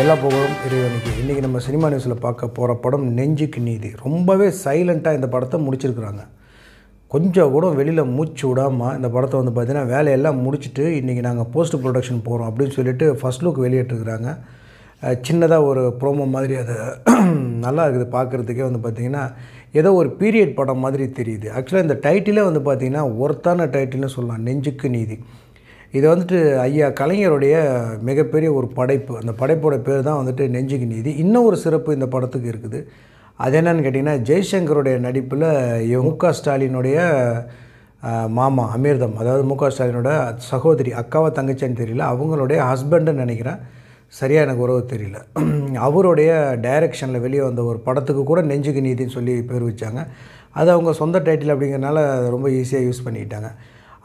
எல்லா புகழும் இறைவனுக்கு இன்றைக்கி நம்ம சினிமா நியூஸில் பார்க்க போகிற படம் நெஞ்சுக்கு நீதி ரொம்பவே சைலண்ட்டாக இந்த படத்தை முடிச்சிருக்கிறாங்க கொஞ்சம் கூட வெளியில் மூச்சு விடாமல் இந்த படத்தை வந்து பார்த்திங்கன்னா வேலையெல்லாம் முடிச்சுட்டு இன்றைக்கி நாங்கள் போஸ்ட் ப்ரொடக்ஷன் போகிறோம் அப்படின்னு சொல்லிட்டு ஃபஸ்ட் லுக் வெளியிட்டிருக்கிறாங்க சின்னதாக ஒரு ப்ரோமோ மாதிரி அது நல்லா இருக்குது பார்க்குறதுக்கே வந்து பார்த்திங்கன்னா ஏதோ ஒரு பீரியட் படம் மாதிரி தெரியுது ஆக்சுவலாக இந்த டைட்டிலே வந்து பார்த்திங்கன்னா ஒருத்தான டைட்டில்னு சொல்லலாம் நெஞ்சுக்கு நீதி இது வந்துட்டு ஐயா கலைஞருடைய மிகப்பெரிய ஒரு படைப்பு அந்த படைப்போட பேர் தான் வந்துட்டு நெஞ்சுக்கு நீதி இன்னும் ஒரு சிறப்பு இந்த படத்துக்கு இருக்குது அது என்னன்னு கேட்டிங்கன்னா ஜெய்சங்கருடைய நடிப்பில் மு க ஸ்டாலினுடைய மாமா அமீர்தம் அதாவது மு க ஸ்டாலினோட சகோதரி அக்காவை தங்கச்சின்னு தெரியல அவங்களுடைய ஹஸ்பண்டுன்னு நினைக்கிறேன் சரியாக எனக்கு உறவு தெரியல அவருடைய டைரெக்ஷனில் வெளியே வந்த ஒரு படத்துக்கு கூட நெஞ்சுக்கு நீதின்னு சொல்லி பேர் வச்சாங்க அது அவங்க சொந்த டைட்டில் அப்படிங்கிறனால ரொம்ப ஈஸியாக யூஸ் பண்ணிக்கிட்டாங்க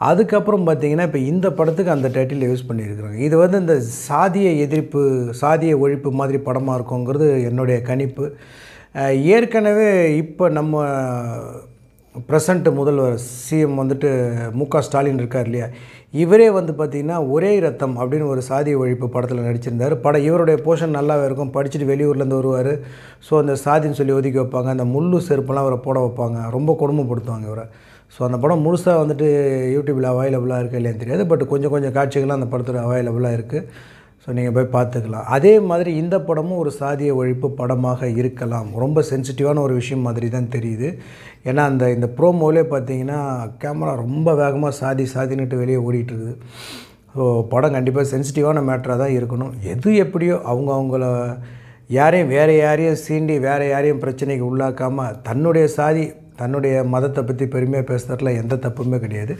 அதுக்கப்புறம் பார்த்திங்கன்னா இப்போ இந்த படத்துக்கு அந்த டைட்டில் யூஸ் பண்ணியிருக்கிறாங்க இது வந்து இந்த சாதிய எதிர்ப்பு சாதிய ஒழிப்பு மாதிரி படமாக இருக்குங்கிறது என்னுடைய கணிப்பு ஏற்கனவே இப்போ நம்ம ப்ரெசண்ட்டு முதல்வர் சிஎம் வந்துட்டு மு க ஸ்டாலின் இருக்கார் இல்லையா இவரே வந்து பார்த்திங்கன்னா ஒரே ரத்தம் அப்படின்னு ஒரு சாதி ஒழிப்பு படத்தில் நடிச்சிருந்தார் படம் இவருடைய போர்ஷன் நல்லாவே இருக்கும் படிச்சுட்டு வெளியூர்லேருந்து வருவார் ஸோ அந்த சாதின்னு சொல்லி ஒதுக்கி வைப்பாங்க அந்த முள்ளு செருப்பெல்லாம் அவரை போட வைப்பாங்க ரொம்ப கொடுமைப்படுத்துவாங்க இவரை ஸோ அந்த படம் முழுசாக வந்துட்டு யூடியூப்பில் அவைலபிளாக இருக்குது இல்லையான்னு தெரியாது பட் கொஞ்சம் கொஞ்சம் காட்சிகள்லாம் அந்த படத்தில் அவைலபிளாக இருக்குது ஸோ நீங்கள் போய் பார்த்துக்கலாம் அதே மாதிரி இந்த படமும் ஒரு சாதிய ஒழிப்பு படமாக இருக்கலாம் ரொம்ப சென்சிட்டிவான ஒரு விஷயம் மாதிரி தான் தெரியுது ஏன்னா அந்த இந்த ப்ரோமோலே பார்த்தீங்கன்னா கேமரா ரொம்ப வேகமாக சாதி சாதின்னுட்டு வெளியே ஓடிட்டுருக்குது ஸோ படம் கண்டிப்பாக சென்சிட்டிவான மேட்டராக தான் இருக்கணும் எது எப்படியோ அவங்க அவங்கள யாரையும் வேறு யாரையும் சீண்டி வேறு யாரையும் பிரச்சனைக்கு உள்ளாக்காமல் தன்னுடைய சாதி தன்னுடைய மதத்தை பற்றி பெருமையாக பேசுகிறதுல எந்த தப்புமே கிடையாது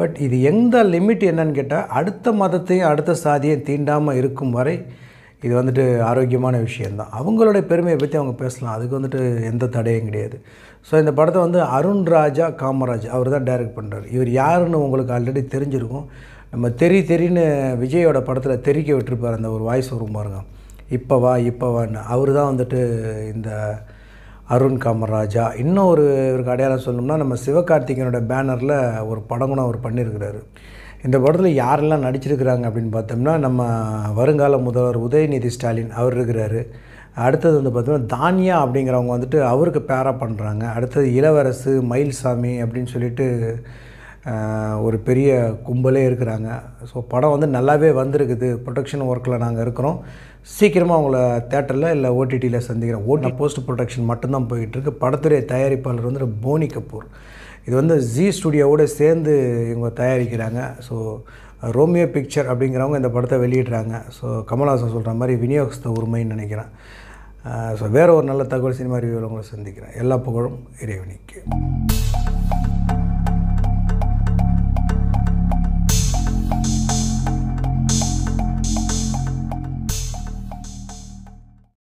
பட் இது எந்த லிமிட் என்னன்னு கேட்டால் அடுத்த மதத்தையும் அடுத்த சாதியையும் தீண்டாமல் இருக்கும் வரை இது வந்துட்டு ஆரோக்கியமான விஷயந்தான் அவங்களுடைய பெருமையை பற்றி அவங்க பேசலாம் அதுக்கு வந்துட்டு எந்த தடையும் கிடையாது ஸோ இந்த படத்தை வந்து அருண் ராஜா காமராஜ் அவர் தான் டைரக்ட் பண்ணுறார் இவர் யாருன்னு உங்களுக்கு ஆல்ரெடி தெரிஞ்சிருக்கும் நம்ம தெரி தெரின்னு விஜயோட படத்தில் தெரிக்க விட்டுருப்பார் அந்த ஒரு வாய்ஸ் வரும் பாருங்க இப்போ வா இப்போ வான்னு அவர் தான் வந்துட்டு இந்த அருண் காமராஜா இன்னும் ஒரு இவருக்கு அடையாளம் சொல்லணும்னா நம்ம சிவகார்த்திகேயனோட பேனரில் ஒரு படம் கூட அவர் பண்ணியிருக்கிறாரு இந்த படத்தில் யாரெல்லாம் நடிச்சிருக்கிறாங்க அப்படின்னு பார்த்தோம்னா நம்ம வருங்கால முதல்வர் உதயநிதி ஸ்டாலின் அவர் இருக்கிறாரு அடுத்தது வந்து பார்த்தோம்னா தானியா அப்படிங்கிறவங்க வந்துட்டு அவருக்கு பேரா பண்ணுறாங்க அடுத்தது இளவரசு மயில்சாமி அப்படின்னு சொல்லிட்டு ஒரு பெரிய கும்பலே இருக்கிறாங்க ஸோ படம் வந்து நல்லாவே வந்திருக்குது ப்ரொடக்ஷன் ஒர்க்கில் நாங்கள் இருக்கிறோம் சீக்கிரமாக அவங்கள தேட்டரில் இல்லை ஓடிடியில் சந்திக்கிறோம் ஓட்டி போஸ்ட் ப்ரொடக்ஷன் மட்டும்தான் போயிட்டுருக்கு படத்துடைய தயாரிப்பாளர் வந்து போனி கபூர் இது வந்து ஜி ஸ்டுடியோவோடு சேர்ந்து இவங்க தயாரிக்கிறாங்க ஸோ ரோமியோ பிக்சர் அப்படிங்கிறவங்க இந்த படத்தை வெளியிடுறாங்க ஸோ கமல்ஹாசன் சொல்கிற மாதிரி விநியோகஸ்த உரிமைன்னு நினைக்கிறேன் ஸோ வேறு ஒரு நல்ல தகவல் சினிமா ரிவியூவில் உங்களை சந்திக்கிறேன் எல்லா புகழும் இறைவனிக்கு